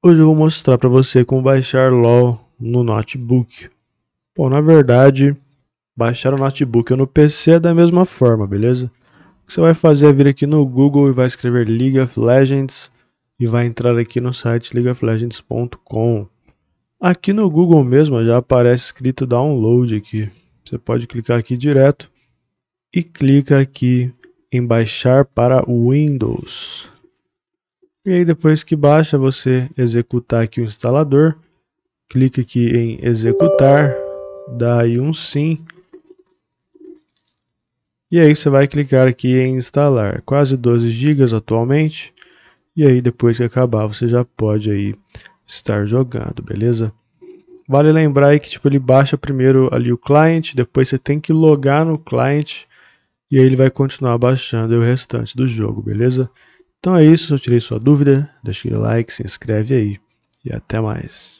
Hoje eu vou mostrar para você como baixar LoL no notebook. Bom, na verdade, baixar o notebook no PC é da mesma forma, beleza? O que você vai fazer é vir aqui no Google e vai escrever League of Legends e vai entrar aqui no site leagueoflegends.com. Aqui no Google mesmo já aparece escrito download aqui. Você pode clicar aqui direto e clica aqui em baixar para Windows. E aí depois que baixa, você executar aqui o instalador, clica aqui em executar, dá aí um sim. E aí você vai clicar aqui em instalar, quase 12 GB atualmente. E aí depois que acabar, você já pode aí estar jogando, beleza? Vale lembrar aí que tipo ele baixa primeiro ali o client, depois você tem que logar no client e aí ele vai continuar baixando o restante do jogo, beleza? Então é isso, eu tirei sua dúvida, deixa aquele like, se inscreve aí e até mais.